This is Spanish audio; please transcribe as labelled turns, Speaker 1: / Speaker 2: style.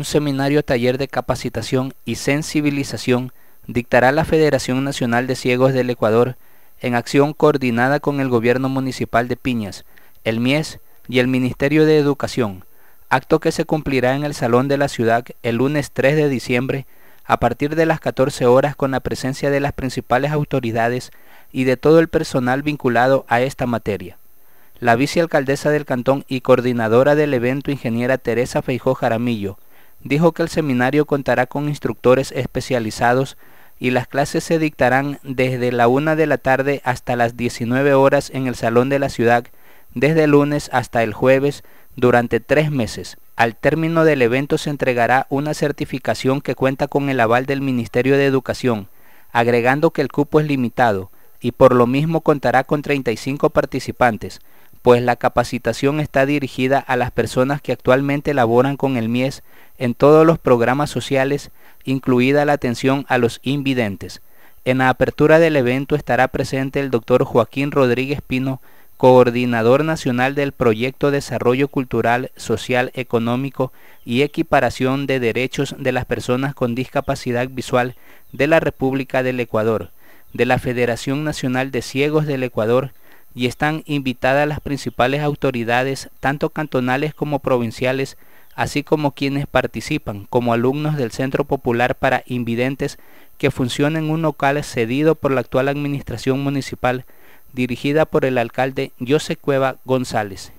Speaker 1: un seminario taller de capacitación y sensibilización dictará la Federación Nacional de Ciegos del Ecuador en acción coordinada con el Gobierno Municipal de Piñas, el MIES y el Ministerio de Educación, acto que se cumplirá en el Salón de la Ciudad el lunes 3 de diciembre a partir de las 14 horas con la presencia de las principales autoridades y de todo el personal vinculado a esta materia. La vicealcaldesa del cantón y coordinadora del evento, ingeniera Teresa Feijó Jaramillo, dijo que el seminario contará con instructores especializados y las clases se dictarán desde la una de la tarde hasta las 19 horas en el Salón de la Ciudad, desde el lunes hasta el jueves, durante tres meses. Al término del evento se entregará una certificación que cuenta con el aval del Ministerio de Educación, agregando que el cupo es limitado y por lo mismo contará con 35 participantes, pues la capacitación está dirigida a las personas que actualmente laboran con el MIES en todos los programas sociales, incluida la atención a los invidentes. En la apertura del evento estará presente el doctor Joaquín Rodríguez Pino, coordinador nacional del proyecto Desarrollo Cultural, Social, Económico y Equiparación de Derechos de las Personas con Discapacidad Visual de la República del Ecuador, de la Federación Nacional de Ciegos del Ecuador, y están invitadas las principales autoridades, tanto cantonales como provinciales, así como quienes participan como alumnos del Centro Popular para Invidentes que funciona en un local cedido por la actual administración municipal dirigida por el alcalde José Cueva González.